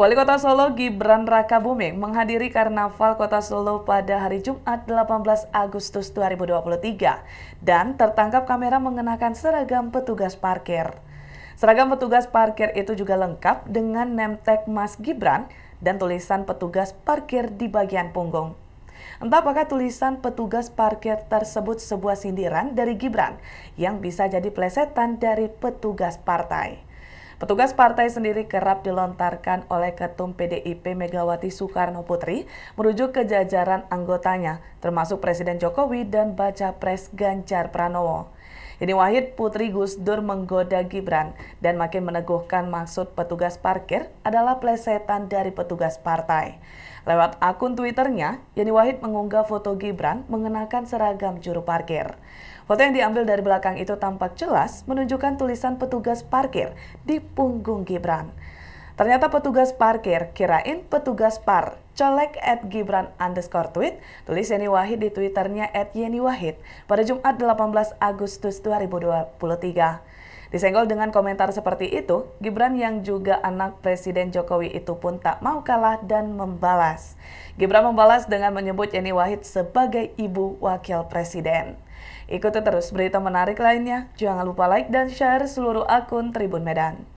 Wali Kota Solo Gibran Raka Buming menghadiri Karnaval Kota Solo pada hari Jumat 18 Agustus 2023 dan tertangkap kamera mengenakan seragam petugas parkir. Seragam petugas parkir itu juga lengkap dengan nemtek Mas Gibran dan tulisan petugas parkir di bagian punggung. Entah apakah tulisan petugas parkir tersebut sebuah sindiran dari Gibran yang bisa jadi plesetan dari petugas partai. Petugas partai sendiri kerap dilontarkan oleh Ketum PDIP Megawati Soekarno Putri merujuk ke jajaran anggotanya, termasuk Presiden Jokowi dan Baca Pres Ganjar Pranowo. Ini Wahid Putri Gus Dur menggoda Gibran dan makin meneguhkan maksud petugas parkir adalah plesetan dari petugas partai. Lewat akun Twitternya, Yeni Wahid mengunggah foto Gibran mengenakan seragam juru parkir. Foto yang diambil dari belakang itu tampak jelas menunjukkan tulisan petugas parkir di punggung Gibran. Ternyata petugas parkir, kirain petugas par. Colek at Gibran underscore tweet, tulis Yeni Wahid di Twitternya at Yeni Wahid pada Jumat 18 Agustus 2023. Disenggol dengan komentar seperti itu, Gibran yang juga anak Presiden Jokowi itu pun tak mau kalah dan membalas. Gibran membalas dengan menyebut Yeni Wahid sebagai ibu wakil presiden. Ikuti terus berita menarik lainnya. Jangan lupa like dan share seluruh akun Tribun Medan.